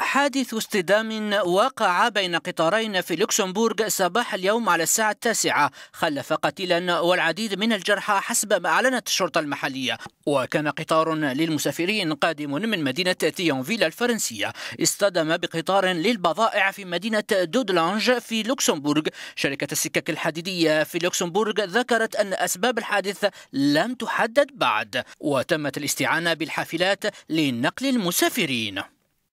حادث اصطدام وقع بين قطارين في لوكسمبورغ صباح اليوم على الساعة التاسعة خلف قتيلا والعديد من الجرحى حسب ما أعلنت الشرطة المحلية وكان قطار للمسافرين قادم من مدينة تيونفيل الفرنسية اصطدم بقطار للبضائع في مدينة دودلانج في لوكسمبورغ شركة السكك الحديدية في لوكسمبورغ ذكرت أن أسباب الحادث لم تحدد بعد وتمت الاستعانة بالحافلات لنقل المسافرين